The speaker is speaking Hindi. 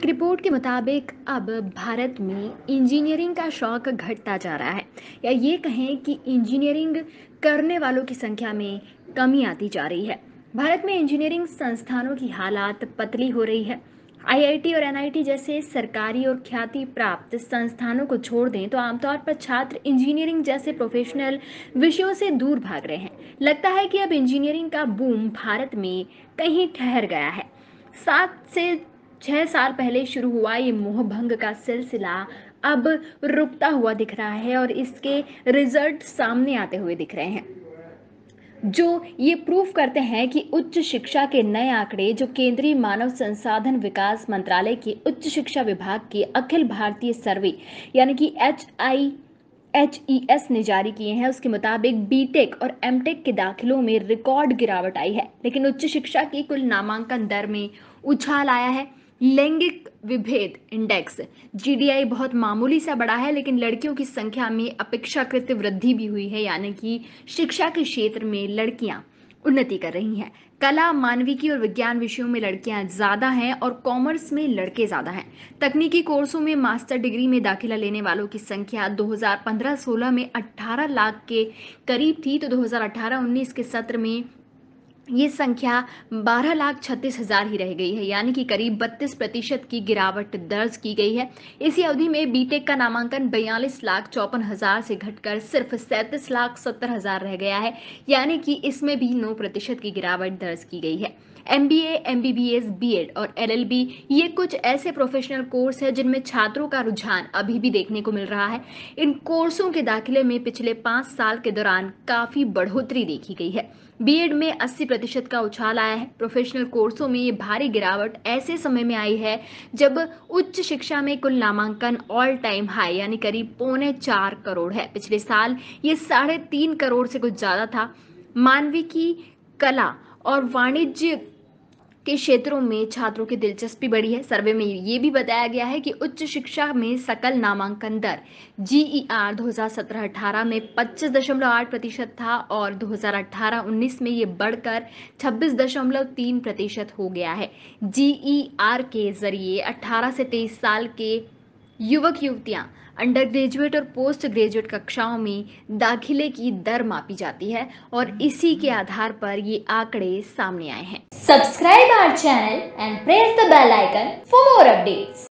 एक रिपोर्ट के मुताबिक अब भारत में इंजीनियरिंग का शौक घटता जा रहा है या ये कहें कि इंजीनियरिंग करने वालों की संख्या में कमी आती जा रही है भारत में इंजीनियरिंग संस्थानों की हालात पतली हो रही है आईआईटी और एनआईटी जैसे सरकारी और ख्याति प्राप्त संस्थानों को छोड़ दें तो आमतौर पर छात्र इंजीनियरिंग जैसे प्रोफेशनल विषयों से दूर भाग रहे हैं लगता है कि अब इंजीनियरिंग का बूम भारत में कहीं ठहर गया है सात से छः साल पहले शुरू हुआ ये मोहभंग का सिलसिला अब रुकता हुआ दिख रहा है और इसके रिजल्ट सामने आते हुए दिख रहे हैं जो ये प्रूफ करते हैं कि उच्च शिक्षा के नए आंकड़े जो केंद्रीय मानव संसाधन विकास मंत्रालय के उच्च शिक्षा विभाग के अखिल भारतीय सर्वे यानी कि H I H E S ने जारी किए हैं उसके मुताबिक बीटेक और एमटेक के दाखिलों में रिकॉर्ड गिरावट आई है लेकिन उच्च शिक्षा की कुल नामांकन दर में उछाल आया है लैंगिक विभेद इंडेक्स जीडीआई बहुत मामूली सा बड़ा है लेकिन लड़कियों की संख्या में अपेक्षाकृत वृद्धि भी हुई है यानी कि शिक्षा के क्षेत्र में लड़कियां उन्नति कर रही हैं कला मानविकी और विज्ञान विषयों में लड़कियां ज़्यादा हैं और कॉमर्स में लड़के ज़्यादा हैं तकनीकी कोर्सों में मास्टर डिग्री में दाखिला लेने वालों की संख्या 2015-16 में 18 लाख के करीब थी तो 2018-19 के सत्र में ये संख्या बारह लाख छत्तीस हजार ही रह गई है यानी कि करीब बत्तीस प्रतिशत की गिरावट दर्ज की गई है इसी अवधि में बीटेक का नामांकन बयालीस लाख चौपन हजार से घटकर सिर्फ सैंतीस लाख सत्तर हजार रह गया है यानी कि इसमें भी नौ प्रतिशत की गिरावट दर्ज की गई है M B M B B S B Ed और एल एल बी ये कुछ ऐसे प्रोफेशनल कोर्स है जिनमें छात्रों का रुझान अभी भी देखने को मिल रहा है इन कोर्सों के दाखिले में पिछले पाँच साल के दौरान काफ़ी बढ़ोतरी देखी गई है बीएड में 80 प्रतिशत का उछाल आया है प्रोफेशनल कोर्सों में ये भारी गिरावट ऐसे समय में आई है जब उच्च शिक्षा में कुल नामांकन ऑल टाइम हाई यानी करीब पौने चार करोड़ है पिछले साल ये साढ़े तीन करोड़ से कुछ ज़्यादा था मानवी की कला और वाणिज्य के क्षेत्रों में छात्रों की दिलचस्पी बढ़ी है सर्वे में ये भी बताया गया है कि उच्च शिक्षा में सकल नामांकन दर जी ई आर दो हज़ार सत्रह अठारह में पच्चीस दशमलव आठ प्रतिशत था और दो हज़ार अठारह उन्नीस में ये बढ़कर छब्बीस दशमलव तीन प्रतिशत हो गया है जी ई आर के जरिए अठारह से तेईस साल के युवक युवतियाँ अंडर ग्रेजुएट और पोस्ट ग्रेजुएट कक्षाओं में दाखिले की दर मापी जाती है और इसी के आधार पर ये आंकड़े सामने आए हैं subscribe our channel and press the bell icon for more updates